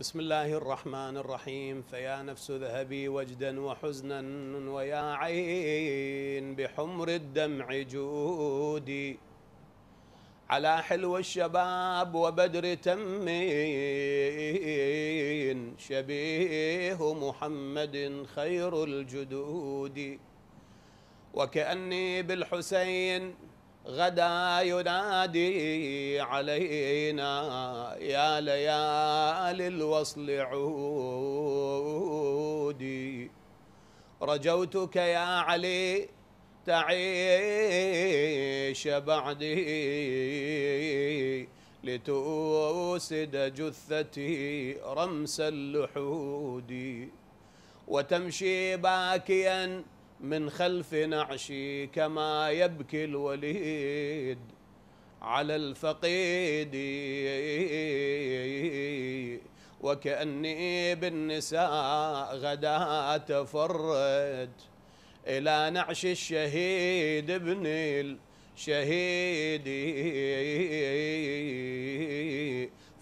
بسم الله الرحمن الرحيم فيا نفس ذهبي وجدا وحزنا ويا عين بحمر الدمع جودي على حلو الشباب وبدر تمين شبيه محمد خير الجدود وكأني بالحسين غدا ينادي علينا يا ليالي الوصل عودي رجوتك يا علي تعيش بعدي لتوسد جثتي رمس اللحود وتمشي باكيا من خلف نعشي كما يبكي الوليد على الفقيد وكأني بالنساء غدا تفرد إلى نعش الشهيد ابن الشهيد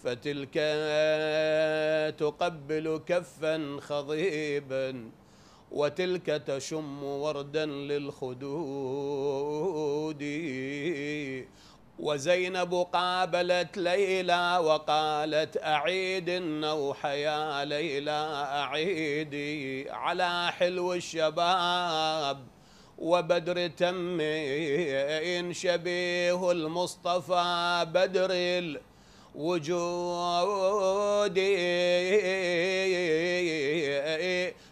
فتلك تقبل كفا خضيبا وتلك تشم وردا للخدود وزينب قابلت ليلى وقالت أعيد النوح يا ليلى أعيدي على حلو الشباب وبدر تمين إن شبيه المصطفى بدر الوجود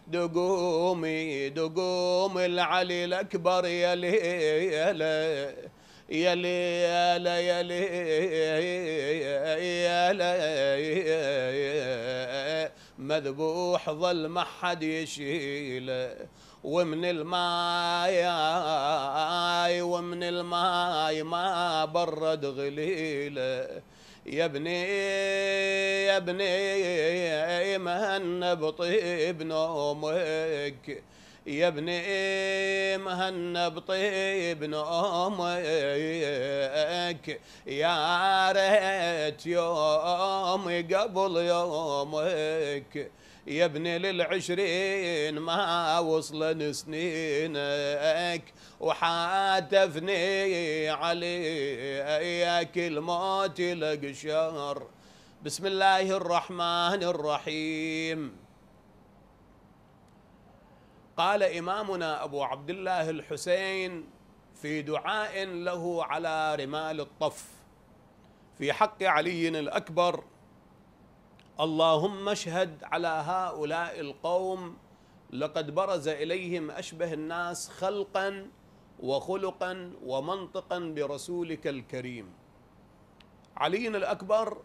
دقومي دقوم العلي الأكبر يا ليلى يا ليلى يا ليلى مذبوح ظل ما حد يشيله ومن الماي ومن الماي ما برد غليله يا ابني يا ابني مهنب بطيب نومك يا ابني مهنب بطيب نومك يا ريت يوم قبل يومك يا ابني للعشرين ما وصلن سنينك وحاتفني علي الموت لقشر بسم الله الرحمن الرحيم قال إمامنا أبو عبد الله الحسين في دعاء له على رمال الطف في حق علي الأكبر اللهم اشهد على هؤلاء القوم لقد برز اليهم اشبه الناس خلقا وخلقا ومنطقا برسولك الكريم علي الاكبر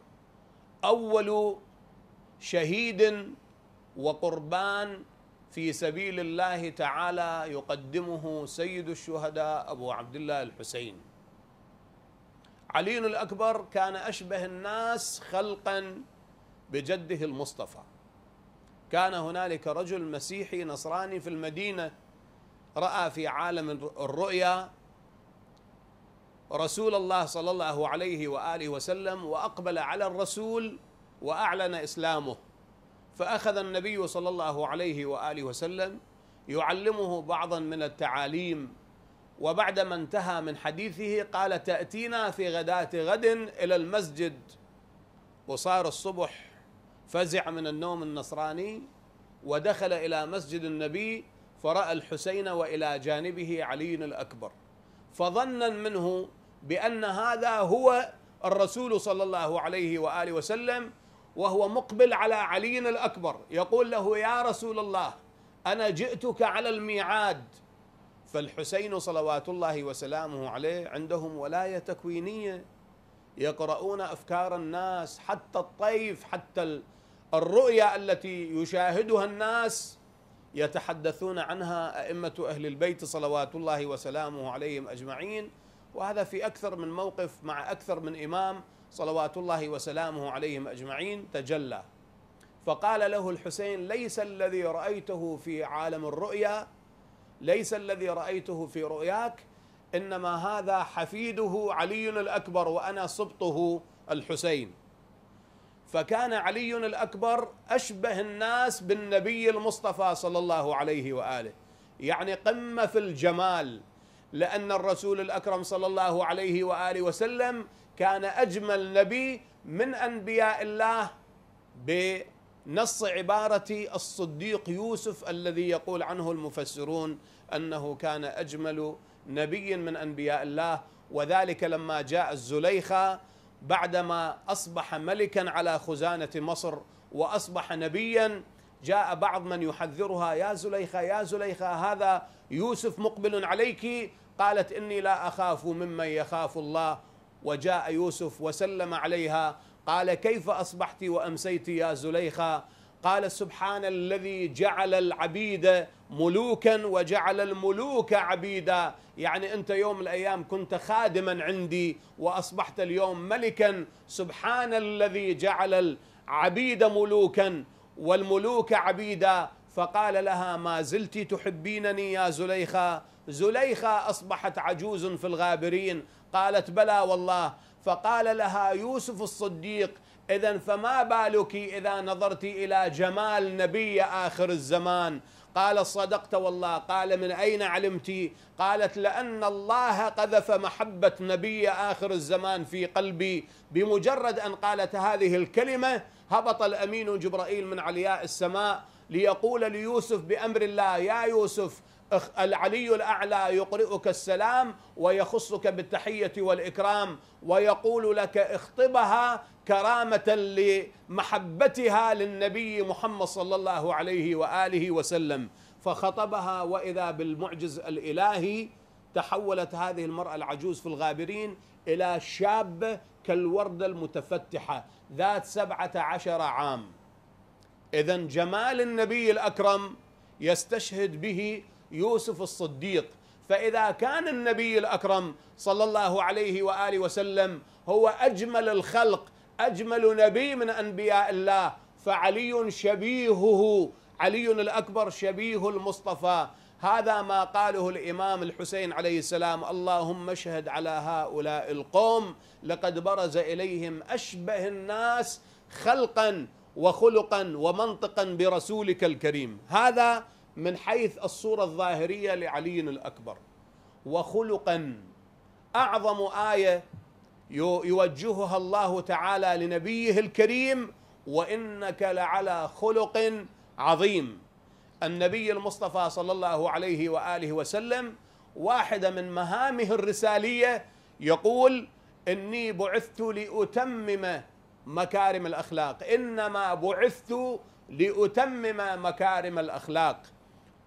اول شهيد وقربان في سبيل الله تعالى يقدمه سيد الشهداء ابو عبد الله الحسين علي الاكبر كان اشبه الناس خلقا بجده المصطفى كان هنالك رجل مسيحي نصراني في المدينة رأى في عالم الرؤيا رسول الله صلى الله عليه وآله وسلم وأقبل على الرسول وأعلن إسلامه فأخذ النبي صلى الله عليه وآله وسلم يعلمه بعضا من التعاليم وبعدما انتهى من حديثه قال تأتينا في غداة غد إلى المسجد وصار الصبح فزع من النوم النصراني ودخل الى مسجد النبي فراى الحسين والى جانبه علي الاكبر فظنا منه بان هذا هو الرسول صلى الله عليه واله وسلم وهو مقبل على علي الاكبر يقول له يا رسول الله انا جئتك على الميعاد فالحسين صلوات الله وسلامه عليه عندهم ولايه تكوينيه يقرؤون أفكار الناس حتى الطيف حتى الرؤيا التي يشاهدها الناس يتحدثون عنها أئمة أهل البيت صلوات الله وسلامه عليهم أجمعين وهذا في أكثر من موقف مع أكثر من إمام صلوات الله وسلامه عليهم أجمعين تجلى فقال له الحسين ليس الذي رأيته في عالم الرؤيا ليس الذي رأيته في رؤياك إنما هذا حفيده علي الأكبر وأنا سبطه الحسين فكان علي الأكبر أشبه الناس بالنبي المصطفى صلى الله عليه وآله يعني قمة في الجمال لأن الرسول الأكرم صلى الله عليه وآله وسلم كان أجمل نبي من أنبياء الله بنص عبارة الصديق يوسف الذي يقول عنه المفسرون أنه كان أجمل نبي من انبياء الله وذلك لما جاء الزليخه بعدما اصبح ملكا على خزانه مصر واصبح نبيا جاء بعض من يحذرها يا زليخه يا زليخه هذا يوسف مقبل عليك قالت اني لا اخاف ممن يخاف الله وجاء يوسف وسلم عليها قال كيف اصبحت وامسيت يا زليخه قال سبحان الذي جعل العبيد ملوكا وجعل الملوك عبيدا يعني أنت يوم الأيام كنت خادما عندي وأصبحت اليوم ملكا سبحان الذي جعل العبيد ملوكا والملوك عبيدا فقال لها ما زلت تحبينني يا زليخة زليخة أصبحت عجوز في الغابرين قالت بلى والله فقال لها يوسف الصديق إذا فما بالك إذا نظرت إلى جمال نبي آخر الزمان قال صدقت والله قال من أين علمت قالت لأن الله قذف محبة نبي آخر الزمان في قلبي بمجرد أن قالت هذه الكلمة هبط الأمين جبرائيل من علياء السماء ليقول ليوسف بأمر الله يا يوسف العلي الأعلى يقرئك السلام ويخصك بالتحية والإكرام ويقول لك اخطبها كرامة لمحبتها للنبي محمد صلى الله عليه وآله وسلم فخطبها وإذا بالمعجز الإلهي تحولت هذه المرأة العجوز في الغابرين إلى شابة كالوردة المتفتحة ذات سبعة عشر عام إذا جمال النبي الأكرم يستشهد به يوسف الصديق فإذا كان النبي الأكرم صلى الله عليه وآله وسلم هو أجمل الخلق أجمل نبي من أنبياء الله فعلي شبيهه علي الأكبر شبيه المصطفى هذا ما قاله الإمام الحسين عليه السلام اللهم اشهد على هؤلاء القوم لقد برز إليهم أشبه الناس خلقا وخلقا ومنطقا برسولك الكريم هذا من حيث الصورة الظاهرية لعلي الأكبر وخلقا أعظم آية يوجهها الله تعالى لنبيه الكريم وانك لعلى خلق عظيم النبي المصطفى صلى الله عليه واله وسلم واحده من مهامه الرساليه يقول اني بعثت لاتمم مكارم الاخلاق انما بعثت لاتمم مكارم الاخلاق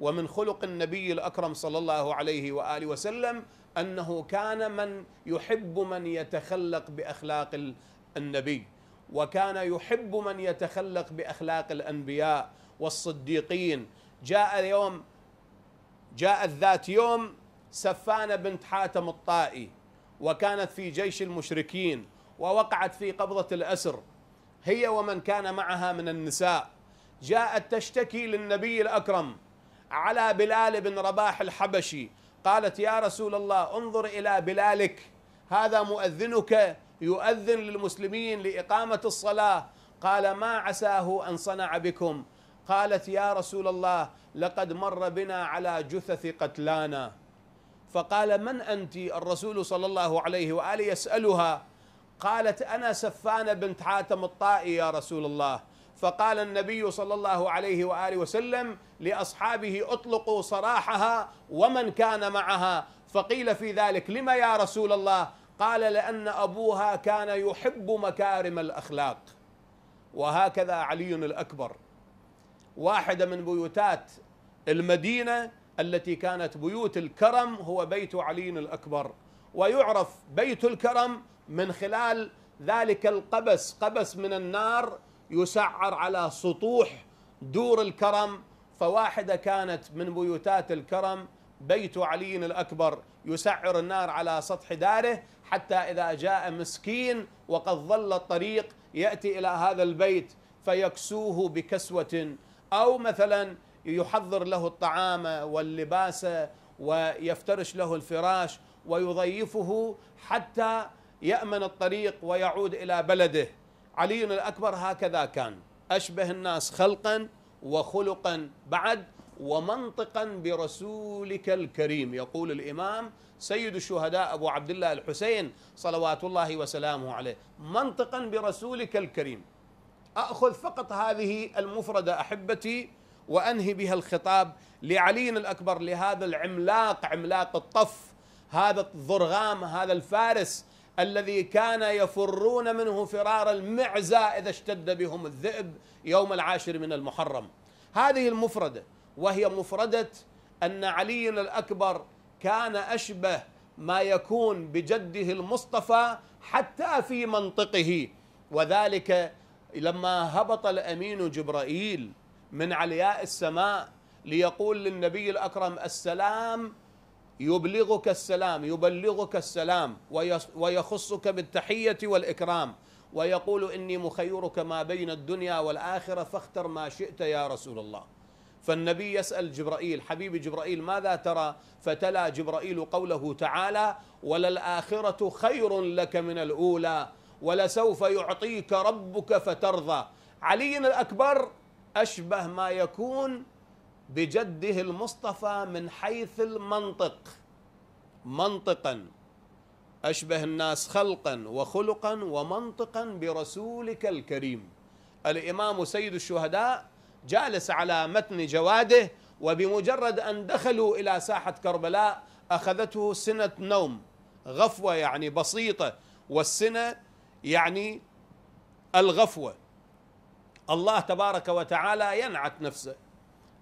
ومن خلق النبي الاكرم صلى الله عليه واله وسلم انه كان من يحب من يتخلق باخلاق النبي وكان يحب من يتخلق باخلاق الانبياء والصديقين جاء يوم جاءت ذات يوم سفانه بنت حاتم الطائي وكانت في جيش المشركين ووقعت في قبضه الاسر هي ومن كان معها من النساء جاءت تشتكي للنبي الاكرم على بلال بن رباح الحبشي قالت يا رسول الله انظر إلى بلالك هذا مؤذنك يؤذن للمسلمين لإقامة الصلاة قال ما عساه أن صنع بكم قالت يا رسول الله لقد مر بنا على جثث قتلانا فقال من أنت الرسول صلى الله عليه وآله يسألها قالت أنا سفانة بنت حاتم الطائي يا رسول الله فقال النبي صلى الله عليه واله وسلم لاصحابه اطلقوا سراحها ومن كان معها فقيل في ذلك لما يا رسول الله قال لان ابوها كان يحب مكارم الاخلاق وهكذا علي الاكبر واحده من بيوتات المدينه التي كانت بيوت الكرم هو بيت علي الاكبر ويعرف بيت الكرم من خلال ذلك القبس قبس من النار يسعر على سطوح دور الكرم فواحدة كانت من بيوتات الكرم بيت علي الأكبر يسعر النار على سطح داره حتى إذا جاء مسكين وقد ظل الطريق يأتي إلى هذا البيت فيكسوه بكسوة أو مثلا يحضر له الطعام واللباس ويفترش له الفراش ويضيفه حتى يأمن الطريق ويعود إلى بلده علي الأكبر هكذا كان أشبه الناس خلقا وخلقا بعد ومنطقا برسولك الكريم يقول الإمام سيد الشهداء أبو عبد الله الحسين صلوات الله وسلامه عليه منطقا برسولك الكريم أخذ فقط هذه المفردة أحبتي وأنهي بها الخطاب لعلي الأكبر لهذا العملاق عملاق الطف هذا الضرغام هذا الفارس الذي كان يفرون منه فرار المعزى إذا اشتد بهم الذئب يوم العاشر من المحرم هذه المفردة وهي مفردة أن علي الأكبر كان أشبه ما يكون بجده المصطفى حتى في منطقه وذلك لما هبط الأمين جبرائيل من علياء السماء ليقول للنبي الأكرم السلام يبلغك السلام يبلغك السلام ويخصك بالتحية والإكرام ويقول إني مخيرك ما بين الدنيا والآخرة فاختر ما شئت يا رسول الله فالنبي يسأل جبرائيل حبيبي جبرائيل ماذا ترى فتلا جبرائيل قوله تعالى وللآخرة خير لك من الأولى ولسوف يعطيك ربك فترضى علي الأكبر أشبه ما يكون بجده المصطفى من حيث المنطق منطقا أشبه الناس خلقا وخلقا ومنطقا برسولك الكريم الإمام سيد الشهداء جالس على متن جواده وبمجرد أن دخلوا إلى ساحة كربلاء أخذته سنة نوم غفوة يعني بسيطة والسنة يعني الغفوة الله تبارك وتعالى ينعت نفسه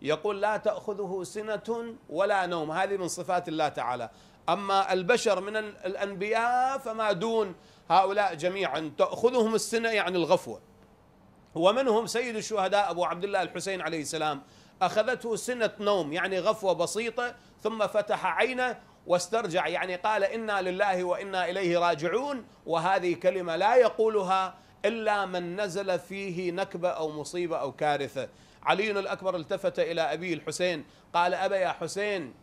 يقول لا تأخذه سنة ولا نوم هذه من صفات الله تعالى أما البشر من الأنبياء فما دون هؤلاء جميعا تأخذهم السنة يعني الغفوة ومنهم سيد الشهداء أبو عبد الله الحسين عليه السلام أخذته سنة نوم يعني غفوة بسيطة ثم فتح عينه واسترجع يعني قال إنا لله وإنا إليه راجعون وهذه كلمة لا يقولها إلا من نزل فيه نكبة أو مصيبة أو كارثة علي الأكبر التفت إلى أبيه الحسين قال أبا يا حسين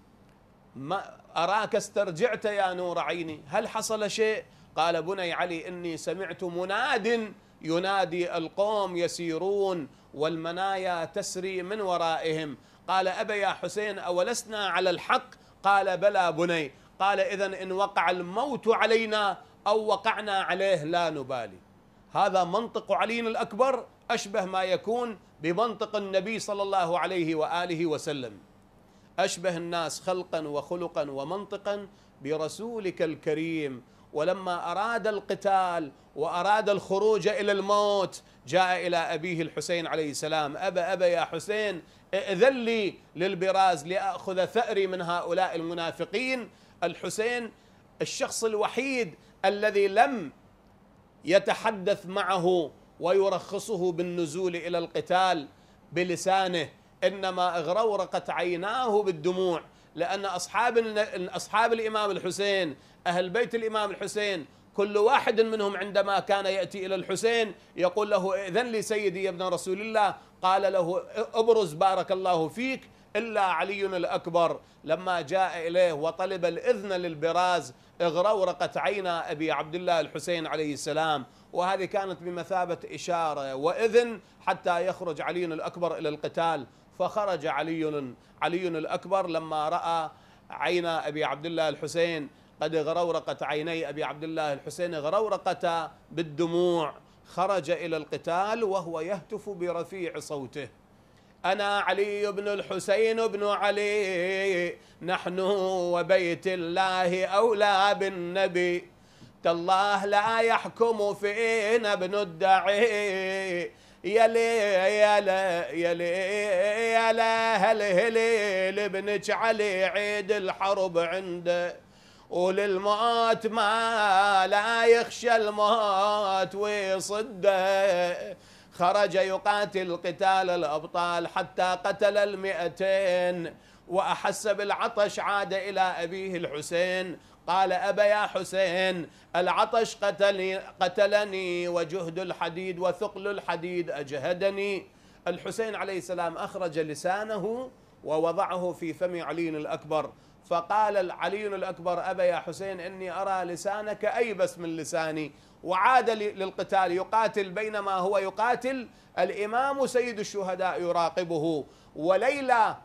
ما أراك استرجعت يا نور عيني هل حصل شيء قال بني علي إني سمعت مناد ينادي القوم يسيرون والمنايا تسري من ورائهم قال أبا يا حسين أولسنا على الحق قال بلى بني قال إذا إن وقع الموت علينا أو وقعنا عليه لا نبالي هذا منطق علي الأكبر أشبه ما يكون بمنطق النبي صلى الله عليه وآله وسلم أشبه الناس خلقا وخلقا ومنطقا برسولك الكريم ولما أراد القتال وأراد الخروج إلى الموت جاء إلى أبيه الحسين عليه السلام أبا أبا يا حسين ائذن لي للبراز لأخذ ثأري من هؤلاء المنافقين الحسين الشخص الوحيد الذي لم يتحدث معه ويرخصه بالنزول الى القتال بلسانه انما اغرورقت عيناه بالدموع لان اصحاب اصحاب الامام الحسين اهل بيت الامام الحسين كل واحد منهم عندما كان ياتي الى الحسين يقول له إذن لي سيدي يا ابن رسول الله قال له ابرز بارك الله فيك إلا علي الأكبر لما جاء إليه وطلب الإذن للبراز اغرورقت عينا أبي عبد الله الحسين عليه السلام وهذه كانت بمثابة إشارة وإذن حتى يخرج علي الأكبر إلى القتال فخرج علي علي الأكبر لما رأى عين أبي عبد الله الحسين قد غرورقت عيني أبي عبد الله الحسين غرورقتا بالدموع خرج إلى القتال وهو يهتف برفيع صوته أنا علي بن الحسين بن علي نحن وبيت الله أولى بالنبي تالله لا يحكم فينا ابن الدعي يلي يلا يلي يلا هل هليل ابنك علي عيد الحرب عنده وللموت ما لا يخشى الموت ويصده خرج يقاتل قتال الأبطال حتى قتل المئتين وأحس بالعطش عاد إلى أبيه الحسين قال أبا يا حسين العطش قتلني, قتلني وجهد الحديد وثقل الحديد أجهدني الحسين عليه السلام أخرج لسانه ووضعه في فم علي الأكبر فقال العلي الأكبر أبا يا حسين إني أرى لسانك أيبس من لساني وعاد للقتال يقاتل بينما هو يقاتل الإمام سيد الشهداء يراقبه وليلى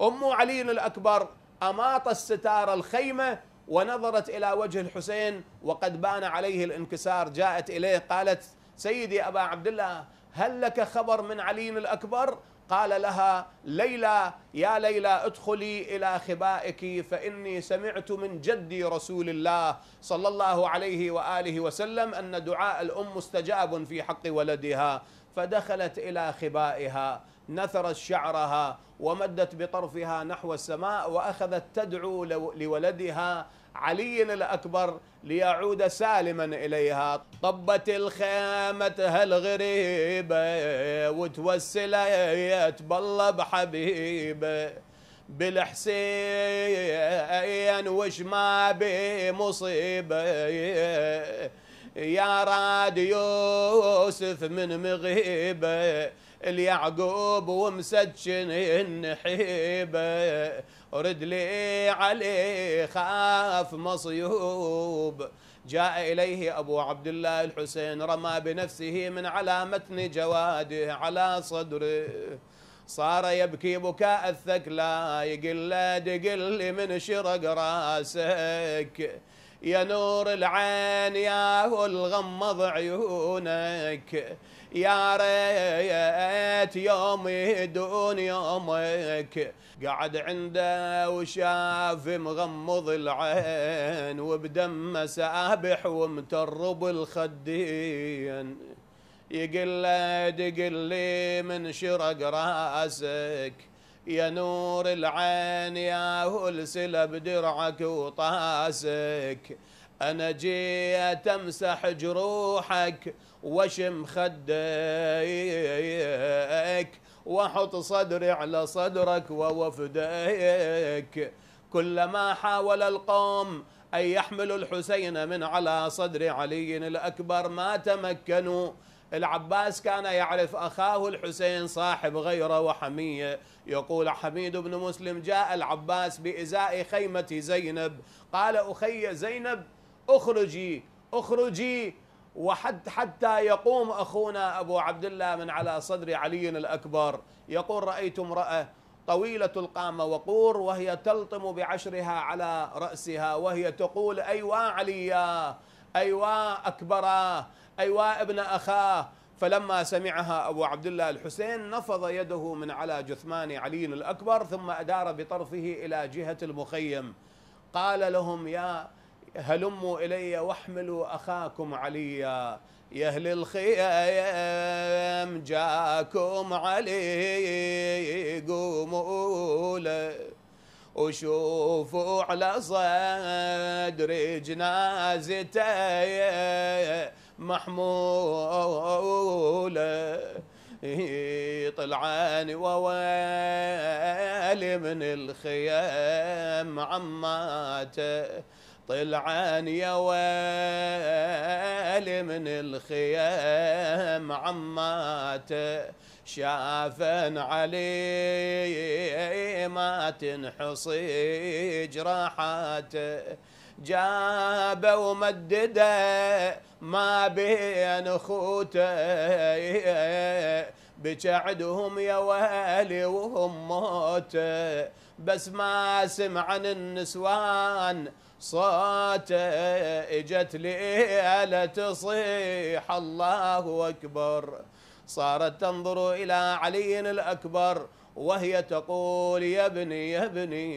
أم علي الأكبر أماط الستار الخيمة ونظرت إلى وجه الحسين وقد بان عليه الانكسار جاءت إليه قالت سيدي أبا عبد الله هل لك خبر من علي الأكبر قال لها ليلى يا ليلى ادخلي إلى خبائك فإني سمعت من جدي رسول الله صلى الله عليه وآله وسلم أن دعاء الأم مستجاب في حق ولدها فدخلت إلى خبائها نثرت شعرها ومدت بطرفها نحو السماء وأخذت تدعو لولدها علي الأكبر ليعود سالما إليها طبت الخيمة هالغريبة وتوسلت بالله بحبيبه بالحسين وش ما بمصيبه يا راد يوسف من مغيبه اليعقوب ومسجن النحيبه رد لي عليه خاف مصيوب جاء إليه أبو عبد الله الحسين رمى بنفسه من على متن جواده على صدره صار يبكي بكاء الثكلى يقل لي من شرق راسك يا نور العين يا هو الغمض عيونك يا ريت يومي دون يومك قعد عنده وشاف مغمض العين وبدمه سابح ومترب الخدين يقلد قلي من شرق راسك يا نور العين يا هلسل بدرعك وطاسك أنا جيت أمسح جروحك وشم خديك واحط صدري على صدرك ووفديك كلما حاول القوم أن يحملوا الحسين من على صدر علي الأكبر ما تمكنوا العباس كان يعرف أخاه الحسين صاحب غيره وحمية يقول حميد بن مسلم جاء العباس بإزاء خيمة زينب قال أخي زينب اخرجي اخرجي وحتى حتى يقوم أخونا أبو عبد الله من على صدر علي الأكبر يقول رأيت امرأة طويلة القامة وقور وهي تلطم بعشرها على رأسها وهي تقول أيوا عليا أيوا أكبرا أيوا ابن أخاه فلما سمعها أبو عبد الله الحسين نفض يده من على جثمان علي الأكبر ثم أدار بطرفه إلى جهة المخيم قال لهم يا هلموا إلي واحملوا أخاكم عليا يا أهل الخيام جاكم علي قوموا له وشوفوا على صدر جنازته محمولة طلعان وويلي من الخيام عماته طلعان يا ويلي من الخيام عماته شافن علي ما تنحصي جراحاته جاب ومدده ما بين اخوته بتعدهم يا ويلي وهم موته بس ما سمع عن النسوان صوته اجت ليله تصيح الله اكبر صارت تنظر الى علي الاكبر وهي تقول يا ابني يا ابني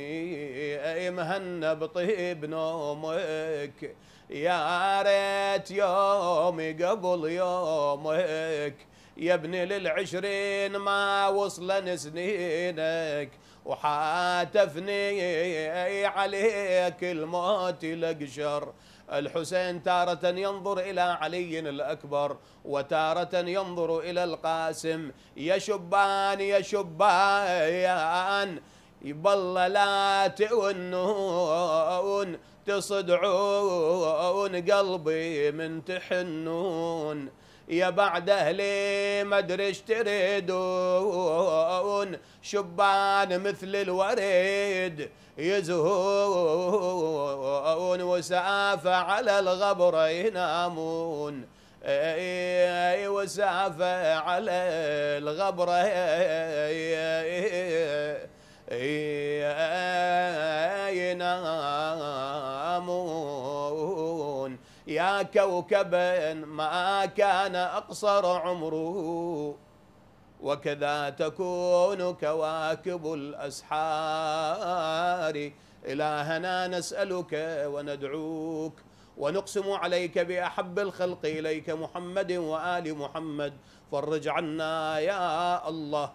ايمهن بطيب نومك يا ريت يومي قبل يومك يا ابني للعشرين ما وصلن سنينك وحاتفني عليك الموت لقشر الحسين تارة ينظر إلى علي الأكبر وتارة ينظر إلى القاسم يا شبان يا شبان بالله لا تئنون تصدعون قلبي من تحنون يا بعد أهلي ما أدريش تريدون شبان مثل الوريد يزهون وسافة على الغبر ينامون اي وسافة على الغبرة ينامون يا كوكبا ما كان أقصر عمره وكذا تكون كواكب الأسحار إلهنا نسألك وندعوك ونقسم عليك بأحب الخلق إليك محمد وآل محمد فرج عنا يا الله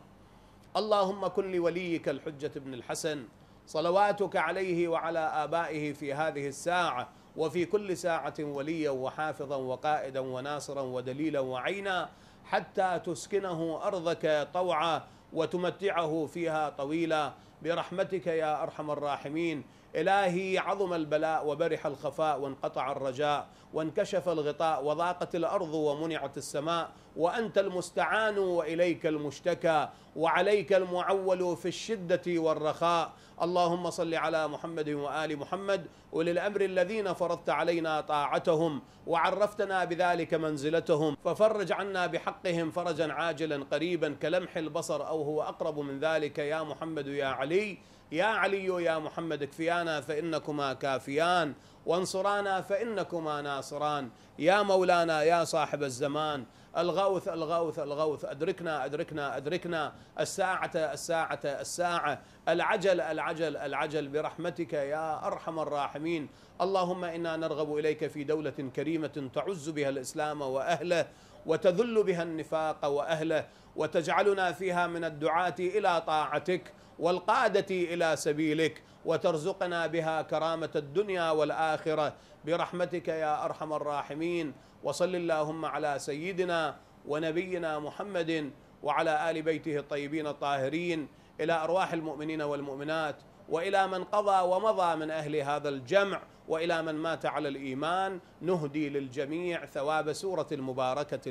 اللهم كن لوليك الحجة بن الحسن صلواتك عليه وعلى آبائه في هذه الساعة وفي كل ساعة وليا وحافظا وقائدا وناصرا ودليلا وعينا حتى تسكنه أرضك طوعا وتمتعه فيها طويلا برحمتك يا أرحم الراحمين إلهي عظم البلاء وبرح الخفاء وانقطع الرجاء وانكشف الغطاء وضاقت الأرض ومنعت السماء وأنت المستعان وإليك المشتكى وعليك المعول في الشدة والرخاء اللهم صل على محمد وآل محمد وللأمر الذين فرضت علينا طاعتهم وعرفتنا بذلك منزلتهم ففرج عنا بحقهم فرجا عاجلا قريبا كلمح البصر أو هو أقرب من ذلك يا محمد يا علي علي يا علي يا محمد اكفيانا فإنكما كافيان وانصرانا فإنكما ناصران يا مولانا يا صاحب الزمان الغوث الغوث الغوث أدركنا أدركنا أدركنا الساعة الساعة الساعة العجل العجل العجل برحمتك يا أرحم الراحمين اللهم إنا نرغب إليك في دولة كريمة تعز بها الإسلام وأهله وتذل بها النفاق وأهله وتجعلنا فيها من الدعاة إلى طاعتك والقادة إلى سبيلك وترزقنا بها كرامة الدنيا والآخرة برحمتك يا أرحم الراحمين وصل اللهم على سيدنا ونبينا محمد وعلى آل بيته الطيبين الطاهرين إلى أرواح المؤمنين والمؤمنات والى من قضى ومضى من اهل هذا الجمع والى من مات على الايمان نهدي للجميع ثواب سوره المباركه